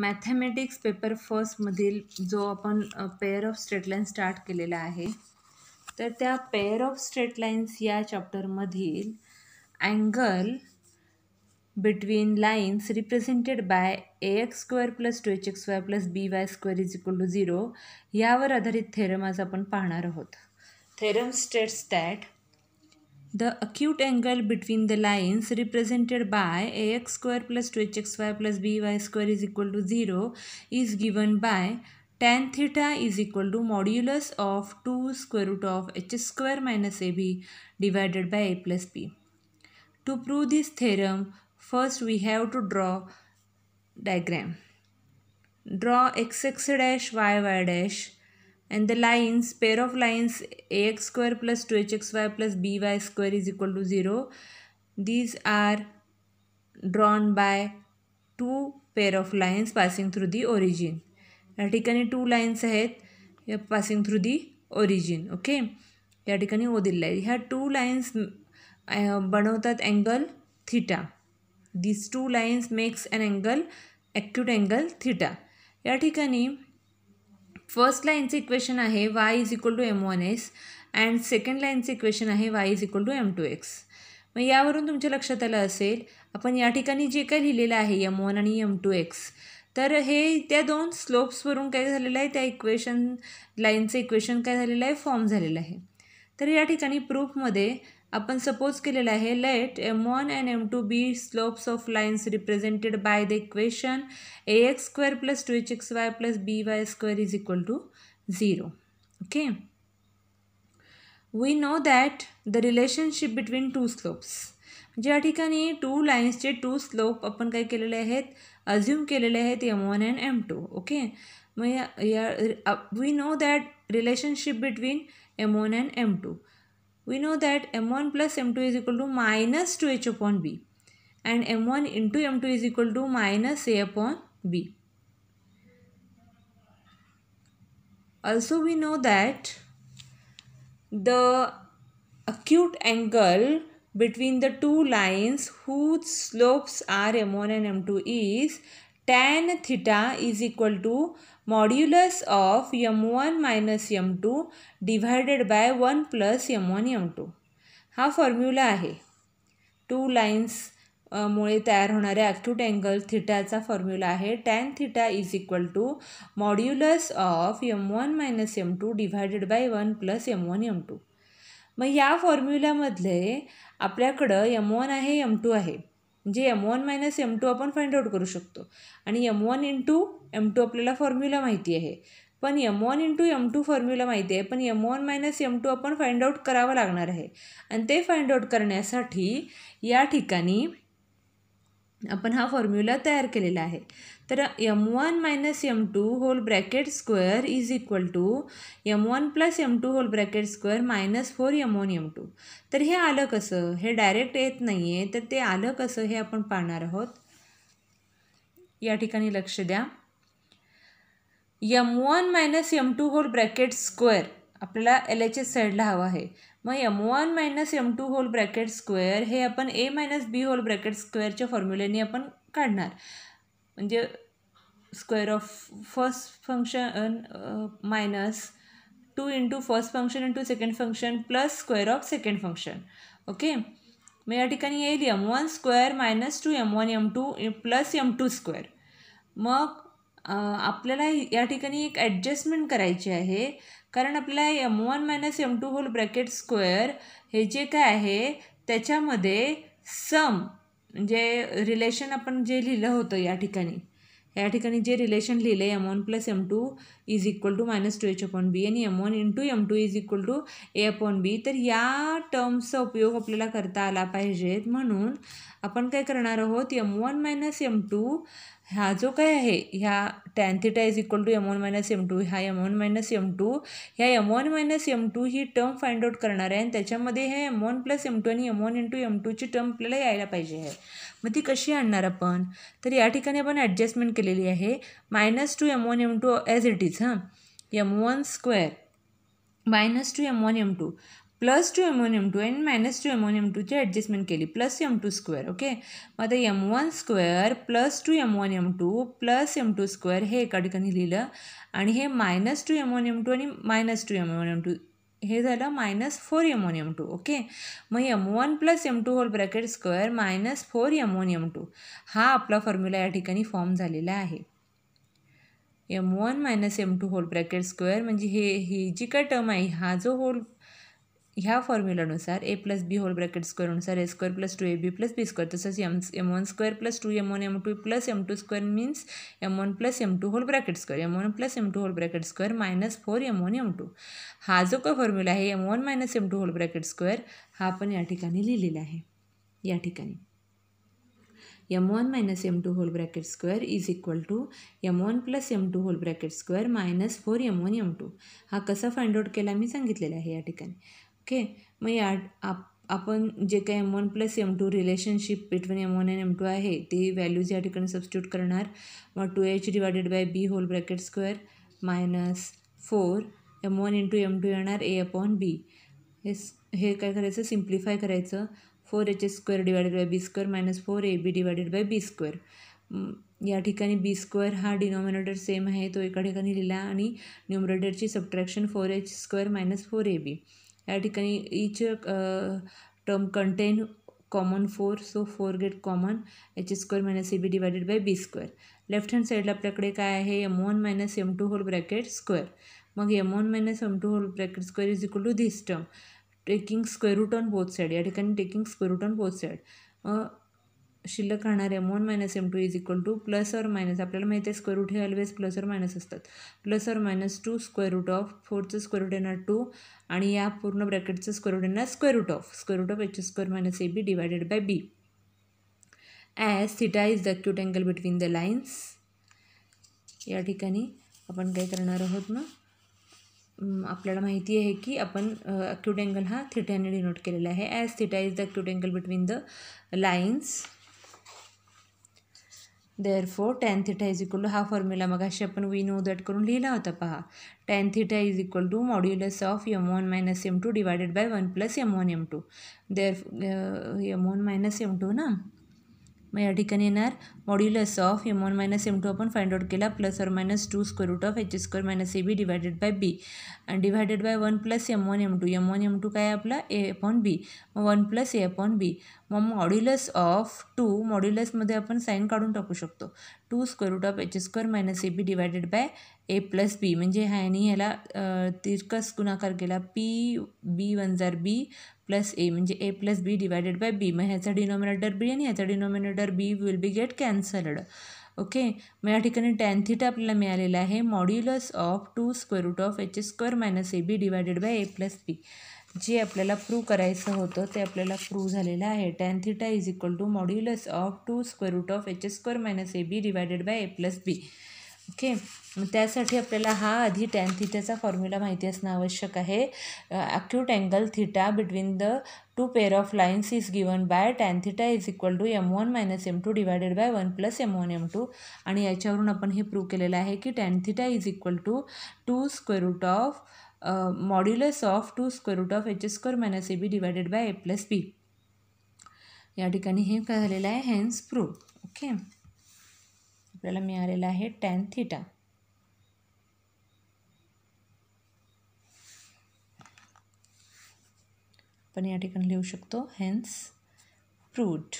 Mathematics paper फर्स्टमधील जो आपण pair of straight line start केलेला आहे तर त्या पेअर ऑफ स्ट्रेट लाईन्स या चॅप्टरमधील angle between lines represented by a x square plus two h x square plus b y square is equal to zero यावर आधारित थेरम आज आपण पाहणार आहोत theorem states that The acute angle between the lines represented by ax square plus 2hx square plus by square is equal to 0 is given by tan theta is equal to modulus of 2 square root of h square minus ab divided by a plus b. To prove this theorem, first we have to draw diagram. Draw x x dash y y dash and the lines pair of lines ax square plus 2hxy plus by square is equal to 0 these are drawn by two pair of lines passing through the origin या ठिकाणी two lines आहेत passing through the origin okay या ठिकाणी O दिलेला आहे ह्या two lines बनवतात angle theta this two lines makes and angle acute angle theta या ठिकाणी फर्स्ट लाईनचं इक्वेशन आहे y is equal to M one x and second लाईनचं इक्वेशन आहे y is equal to m two x मग यावरून तुमच्या लक्षात आलं असेल आपण या ठिकाणी जे काही लिहिलेलं आहे एम वन आणि एम टू एक्स तर हे त्या दोन स्लोप्सवरून काय झालेलं आहे त्या इक्वेशन लाईनचं इक्वेशन काय झालेलं आहे फॉर्म झालेलं आहे तर या ठिकाणी प्रूफमध्ये आपण सपोज केलेलं आहे let m one and M two be slopes of lines represented by the equation a x square plus two h x y plus b y square is equal to zero okay we know that the relationship between two slopes ज्या ठिकाणी to लाईन्सचे to slope आपण काय केलेले आहेत assume केलेले आहेत m one and M two okay मग या we know that relationship between M one and M two we know that m1 plus m2 is equal to minus 2h upon b and m1 into m2 is equal to minus a upon b. Also we know that the acute angle between the two lines whose slopes are m1 and m2 is tan theta is equal to theta of M one minus m two divided by one plus m one m two हा formula आहे two लाईन्समुळे तयार होणाऱ्या acute angle थिटाचा formula आहे tan theta is equal to modulus of M one minus m two divided by one plus m one m two मग या फॉर्म्युल्यामधले आपल्याकडं यम वन आहे यम टू आहे म्हणजे m one minus M two आपण फाइंड आउट करू शकतो आणि M one into M two आपल्याला फॉर्म्युला माहिती आहे पण m one into M two formula माहिती आहे पण m one minus M two आपण फाइंड आउट करावं लागणार आहे आणि ते फाइंड आउट करण्यासाठी या ठिकाणी आपण हा फॉर्म्युला तयार केलेला आहे तर m one minus m two whole bracket square is equal to m one plus m two whole bracket square minus four m one m two तर हे आलं कसं हे डायरेक्ट येत नाही आहे तर ते आलं कसं हे आपण पाहणार आहोत या ठिकाणी लक्ष द्या m one minus m two whole bracket square आपल्याला एल एच एस साईडला हवं आहे मग M one minus M two whole bracket square हे आपण a minus b whole bracket स्क्वेअरच्या फॉर्म्युलेने आपण काढणार म्हणजे square of first function minus two into first function into second function plus square of second function okay मग या ठिकाणी येईल m one square minus two M one M two plus M two square मग आपल्याला या ठिकाणी एक adjustment करायची आहे कारण आपल्याला m one minus M two whole bracket square हे जे काय आहे त्याच्यामध्ये सम म्हणजे रिलेशन आपण जे लिहिलं होतं या ठिकाणी या ठिकाणी जे रिलेशन लिहिलं आहे M one plus M two is equal to minus two h upon b आणि M one two m two is equal to a upon b तर या टर्म्सचा उपयोग आपल्याला करता आला पाहिजेत म्हणून आपण काय करणार आहोत M one minus M two हा जो काय आहे ह्या tan theta is equal to M one minus M two हा M one minus M two ह्या M one minus M two ही टर्म फाइंड आउट करणार आहे आणि त्याच्यामध्ये हे M one plus M two आणि एम वन इंटू एम टूची टर्म आपल्याला यायला पाहिजे आहे मग ती कशी आणणार आपण तर या ठिकाणी आपण ॲडजस्टमेंट केलेली आहे minus two M one M two as it is हां M one square minus two M one M two plus two M one M two and minus two M one M टूची adjustment केली plus M two square okay मग आता M one square plus two M one M two plus M two square हे एका ठिकाणी लिहिलं आणि हे minus two M one M two आणि minus two M one M two हे झालं minus four M one M two okay मग M one plus M two whole bracket square minus four M one M two हा आपला formula या ठिकाणी form झालेला आहे M one minus M two whole bracket square म्हणजे हे ही जी काय टर्म आहे हा जो होल ह्या फॉर्म्युलानुसार A plus B whole bracket स्क्वेअरनुसार A square plus two A B plus B square तसंच M M one square plus two M one M two plus M two square means M one plus M two whole bracket square M one plus M two whole bracket square minus four M one M two हा जो काही formula आहे M one minus M two whole bracket square हा आपण या ठिकाणी लिहिलेला आहे या ठिकाणी M one minus M two whole bracket square is equal to M one plus M two whole bracket square minus four M one M two हा कसा फाइंड आउट केला मी सांगितलेला आहे या ठिकाणी ओके मग या आपण जे काही M one plus M two relationship between M one and M two आहे ती व्हॅल्यूज या ठिकाणी सबस्टिट्यूट करणार मग two H divided by B whole bracket square minus four M one into M two येणार ए अपॉन बी हे हे काय करायचं सिम्प्लिफाय करायचं four H S square divided by B square minus four A B divided by B square या ठिकाणी B square हा denominator same आहे तो एका ठिकाणी लिहिला आणि न्युमरेटरची subtraction four H square minus four A B या ठिकाणी each term contain common four so four get common H square minus C B divided by B square left hand साईडला आपल्याकडे काय आहे M one minus M two whole bracket square मग M one minus M two whole bracket square is equal to this term taking square root on both side या ठिकाणी taking square root on both side शिल्लक M one minus M two is equal to plus or minus आपल्याला माहिती आहे square root हे always plus or minus असतात plus or minus two square root of फोरचं square root येणार two आणि या पूर्ण ब्रॅकेटचं स्क्वेअर रूट येणार square root of square root of H square minus A B divided by B as theta is the acute angle between the lines या ठिकाणी आपण काय करणार आहोत ना आपल्याला माहिती आहे की आपण अक्यूट अँगल हा थिटाने डिनोट केलेला आहे as theta is the acute angle between the lines there four tan theta is equal to हा फॉर्म्युला मग अशी आपण वी नो दॅट करून लिहिला होता पहा tan theta is equal to modulus of M one minus M two divided by one plus M one M two there M one minus M two ना मग या ठिकाणी येणार modulus of M one minus M two आपण find out केला plus or minus two square root of H square minus A B divided by B आणि divided by one plus M one M to M one M two काय आपला A upon B मग one plus A upon B मग modulus of to मॉड्युलसमध्ये आपण sine काढून टाकू शकतो two square root of H square minus A B divided by A plus B म्हणजे ह्यानी ह्याला तिरकस गुणाकार केला P B one B plus A म्हणजे A plus B divided by B मग ह्याचा डिनॉमिनेटर बी आणि ह्याचा denominator B will be get can tan okay मग या ठिकाणी टॅन थिटा आपल्याला मिळालेला आहे modulus of two square root of H square minus A B divided by A plus B जे आपल्याला प्रूव्ह करायचं होतं ते आपल्याला प्रूव्ह झालेलं आहे tan theta is equal to modulus of two square root of H square minus A B divided by A plus B okay त्यासाठी आपल्याला हा आधी टॅन थिटाचा फॉर्म्युला माहिती असणं आवश्यक आहे acute angle theta between the two pair of lines is given by tan theta is equal to M one minus M two divided by one plus M one M two आणि याच्यावरून आपण हे prove केलेलं आहे की tan theta is equal to two square root of modulus of two square root of H square minus A B divided by A plus B या ठिकाणी हे काय झालेलं आहे हॅन्स प्रूव्ह ओके आपल्याला मिळालेला आहे टॅन थिटा आपण या ठिकाणी लिहू शकतो हेन्स प्रूट